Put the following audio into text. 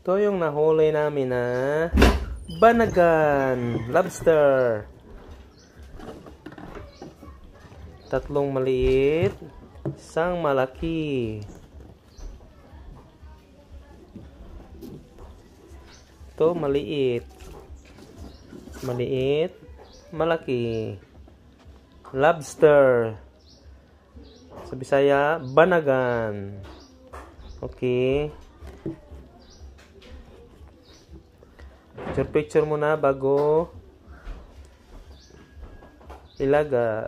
Ito yung nahuli namin na banagan lobster. Tatlong maliit, isang malaki. Ito maliit. Maliit, malaki. Lobster. Sa Bisaya, banagan. Okay. Picture-picture muna bago ilaga.